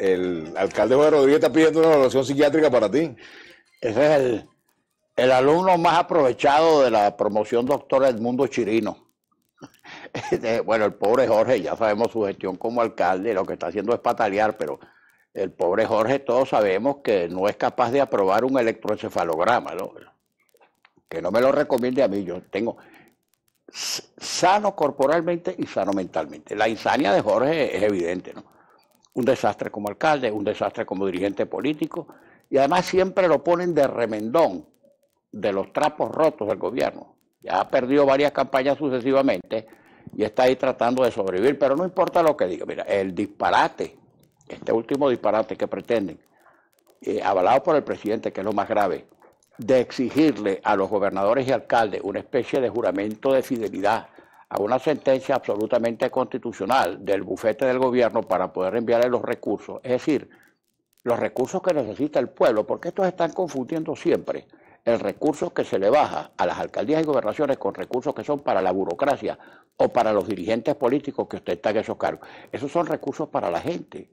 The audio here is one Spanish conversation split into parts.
el alcalde Jorge Rodríguez está pidiendo una evaluación psiquiátrica para ti. Ese es el, alumno más aprovechado de la promoción doctora del mundo Chirino. Este, bueno, el pobre Jorge, ya sabemos su gestión como alcalde, lo que está haciendo es patalear, pero el pobre Jorge todos sabemos que no es capaz de aprobar un electroencefalograma, ¿no? Que no me lo recomiende a mí, yo tengo sano corporalmente y sano mentalmente. La insania de Jorge es evidente, ¿no? un desastre como alcalde, un desastre como dirigente político, y además siempre lo ponen de remendón de los trapos rotos del gobierno. Ya ha perdido varias campañas sucesivamente y está ahí tratando de sobrevivir, pero no importa lo que diga, mira, el disparate, este último disparate que pretenden, eh, avalado por el presidente, que es lo más grave, de exigirle a los gobernadores y alcaldes una especie de juramento de fidelidad a una sentencia absolutamente constitucional del bufete del gobierno para poder enviarle los recursos, es decir, los recursos que necesita el pueblo, porque estos están confundiendo siempre el recurso que se le baja a las alcaldías y gobernaciones con recursos que son para la burocracia o para los dirigentes políticos que ostentan esos cargos. Esos son recursos para la gente.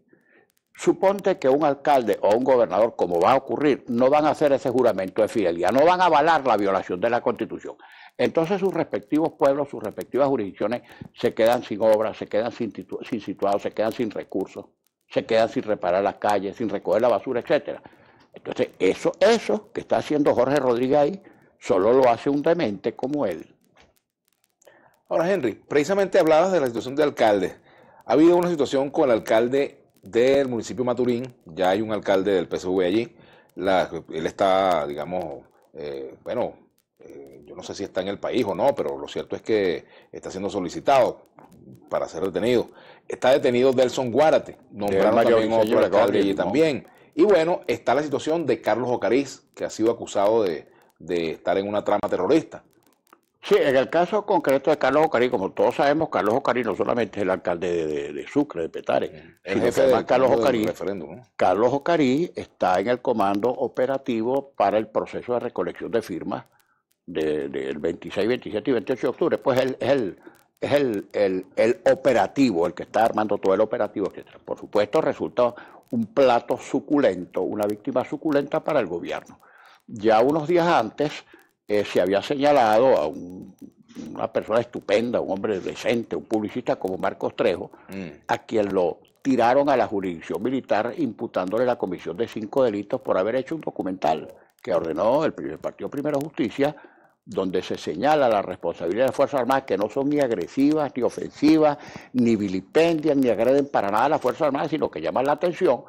Suponte que un alcalde o un gobernador, como va a ocurrir, no van a hacer ese juramento de fidelidad, no van a avalar la violación de la Constitución. Entonces sus respectivos pueblos, sus respectivas jurisdicciones se quedan sin obras, se quedan sin, situados, se quedan sin recursos, se quedan sin reparar las calles, sin recoger la basura, etcétera. Entonces eso, eso que está haciendo Jorge Rodríguez ahí, solo lo hace un demente como él. Ahora, Henry, precisamente hablabas de la situación de alcalde. Ha habido una situación con el alcalde del municipio de Maturín, ya hay un alcalde del PSV allí, él está, digamos, eh, bueno, eh, yo no sé si está en el país o no, pero lo cierto es que está siendo solicitado para ser detenido. Está detenido Delson Guárate, nombraron también otro alcalde también. Y bueno, está la situación de Carlos Ocariz, que ha sido acusado de, estar en una trama terrorista. Sí, en el caso concreto de Carlos Ocariz como todos sabemos, Carlos Ocariz no solamente es el alcalde de, Sucre, de Petare, el jefe de Carlos Ocariz Carlos Ocarí está en el comando operativo para el proceso de recolección de firmas del 26, 27 y 28 de octubre, pues es el, es el, operativo, el que está armando todo el operativo, que Por supuesto, resulta un plato suculento, una víctima suculenta para el gobierno. Ya unos días antes eh, se había señalado a una persona estupenda, un hombre decente, un publicista como Marcos Trejo, mm. a quien lo tiraron a la jurisdicción militar imputándole la comisión de cinco delitos por haber hecho un documental que ordenó el primer partido Primero Justicia donde se señala la responsabilidad de las Fuerzas Armadas, que no son ni agresivas, ni ofensivas, ni vilipendian, ni agreden para nada a las Fuerzas Armadas, sino que llaman la atención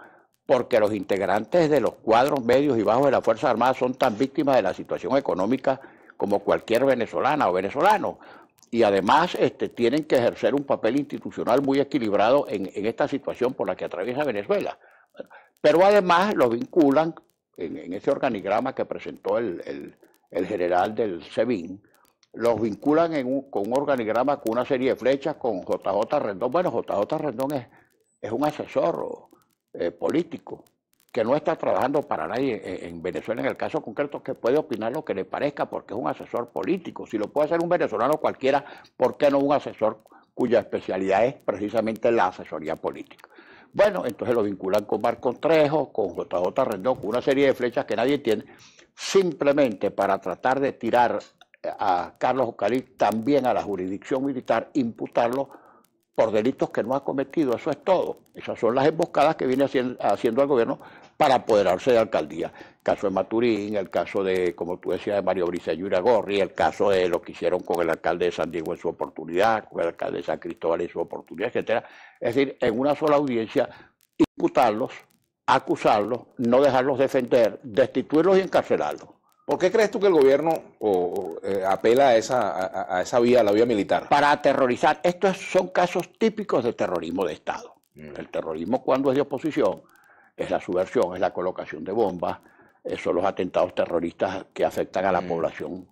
porque los integrantes de los cuadros medios y bajos de las Fuerzas Armadas son tan víctimas de la situación económica como cualquier venezolana o venezolano. Y además este, tienen que ejercer un papel institucional muy equilibrado en, esta situación por la que atraviesa Venezuela. Pero además los vinculan en, ese organigrama que presentó el el general del SEBIN, los vinculan con un organigrama, con una serie de flechas, con JJ Rendón. Bueno, JJ Rendón es, es un asesor eh, político que no está trabajando para nadie en, en, Venezuela, en el caso concreto, que puede opinar lo que le parezca porque es un asesor político. Si lo puede hacer un venezolano cualquiera, ¿por qué no un asesor cuya especialidad es precisamente la asesoría política? Bueno, entonces lo vinculan con Marco Trejo, con JJ Rendón, con una serie de flechas que nadie tiene, simplemente para tratar de tirar eh, a Carlos Ocalí también a la jurisdicción militar, imputarlo por delitos que no ha cometido. Eso es todo. Esas son las emboscadas que viene haciendo el gobierno para apoderarse de alcaldía. El caso de Maturín, el caso de, como tú decías, de Mario Brisa Gorri, el caso de lo que hicieron con el alcalde de San Diego en su oportunidad, con el alcalde de San Cristóbal en su oportunidad, etcétera. Es decir, en una sola audiencia, imputarlos, acusarlos, no dejarlos defender, destituirlos y encarcelarlos. ¿Por qué crees tú que el gobierno eh, apela a esa, a, esa vía, a la vía militar? Para aterrorizar. Estos son casos típicos de terrorismo de Estado. Mm. El terrorismo cuando es de oposición es la subversión, es la colocación de bombas, eh, son los atentados terroristas que afectan a la mm. población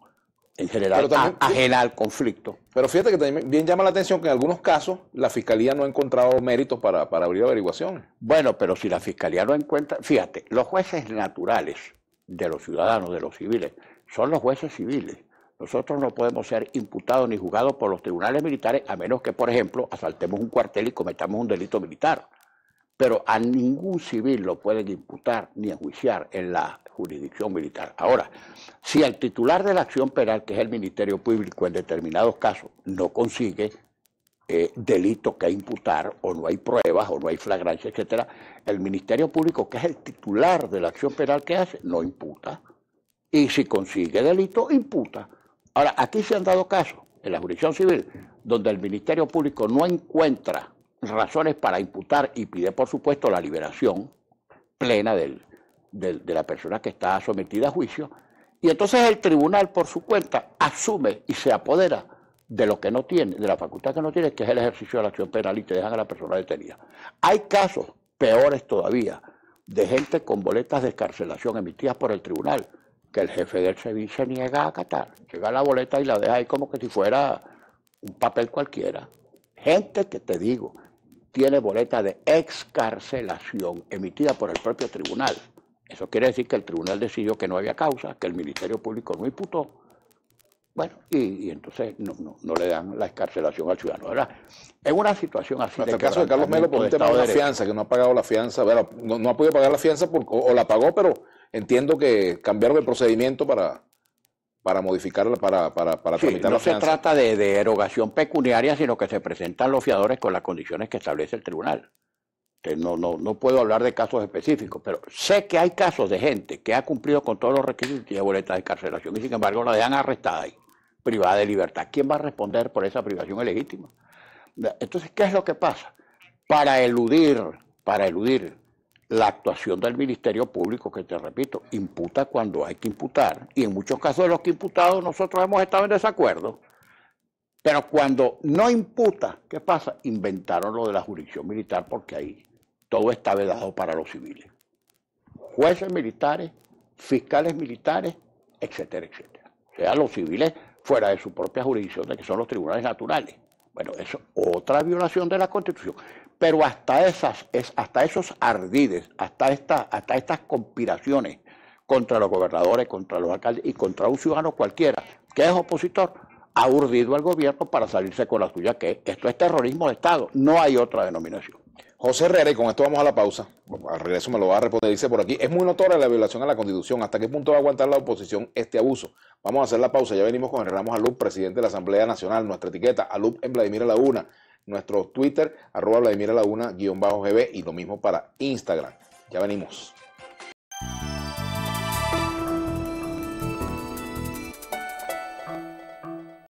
en general, ajena al conflicto. Pero fíjate que también llama la atención que en algunos casos la fiscalía no ha encontrado méritos para, para abrir averiguaciones. Bueno, pero si la fiscalía no encuentra, fíjate, los jueces naturales de los ciudadanos, de los civiles, son los jueces civiles. Nosotros no podemos ser imputados ni juzgados por los tribunales militares a menos que, por ejemplo, asaltemos un cuartel y cometamos un delito militar pero a ningún civil lo pueden imputar ni enjuiciar en la jurisdicción militar. Ahora, si el titular de la acción penal, que es el Ministerio Público, en determinados casos no consigue eh, delito que imputar o no hay pruebas o no hay flagrancia, etcétera, el Ministerio Público, que es el titular de la acción penal que hace, no imputa. Y si consigue delito, imputa. Ahora, aquí se han dado casos en la jurisdicción civil donde el Ministerio Público no encuentra razones para imputar y pide, por supuesto, la liberación plena de la persona que está sometida a juicio. Y entonces el tribunal, por su cuenta, asume y se apodera de lo que no tiene, de la facultad que no tiene, que es el ejercicio de la acción penal y te dejan a la persona detenida. Hay casos peores todavía de gente con boletas de escarcelación emitidas por el tribunal, que el jefe del servicio niega a acatar. Llega la boleta y la deja ahí como que si fuera un papel cualquiera. Gente que te digo, tiene boleta de excarcelación emitida por el propio tribunal. Eso quiere decir que el tribunal decidió que no había causa, que el Ministerio Público no imputó. Bueno, y, entonces no, no, le dan la excarcelación al ciudadano, ¿verdad? En una situación así... En el caso de Carlos Melo por un tema de fianza, que no ha pagado la fianza, bueno, no, ha podido pagar la fianza o, la pagó, pero entiendo que cambiaron el procedimiento para, para modificarla, para, para, tramitar no la No se trata de, de, erogación pecuniaria, sino que se presentan los fiadores con las condiciones que establece el tribunal. no, no, no puedo hablar de casos específicos, pero sé que hay casos de gente que ha cumplido con todos los requisitos y de boleta de encarcelación y sin embargo la dejan arrestada ahí, privada de libertad. ¿Quién va a responder por esa privación ilegítima? Entonces, ¿qué es lo que pasa? Para eludir, para eludir la actuación del Ministerio Público, que te repito, imputa cuando hay que imputar, y en muchos casos de los que imputados nosotros hemos estado en desacuerdo, pero cuando no imputa, ¿qué pasa? Inventaron lo de la jurisdicción militar porque ahí todo está vedado para los civiles. Jueces militares, fiscales militares, etcétera, etcétera. O sea, los civiles fuera de su propia jurisdicción, de que son los tribunales naturales. Bueno, eso otra violación de la Constitución. Pero hasta esas, es, hasta esos ardides, hasta esta, hasta estas conspiraciones contra los gobernadores, contra los alcaldes y contra un ciudadano cualquiera que es opositor, ha urdido al gobierno para salirse con la suya, que esto es terrorismo de Estado, no hay otra denominación. José Herrera, y con esto vamos a la pausa, al regreso me lo va a responder, dice por aquí, es muy notoria la violación a la Constitución, ¿hasta qué punto va a aguantar la oposición este abuso? Vamos a hacer la pausa, ya venimos con el Ramos Alup, presidente de la Asamblea Nacional, nuestra etiqueta, Alup en Vladimir Laguna, nuestro Twitter, arroba Vladimir Laguna, guión bajo GB, y lo mismo para Instagram. Ya venimos.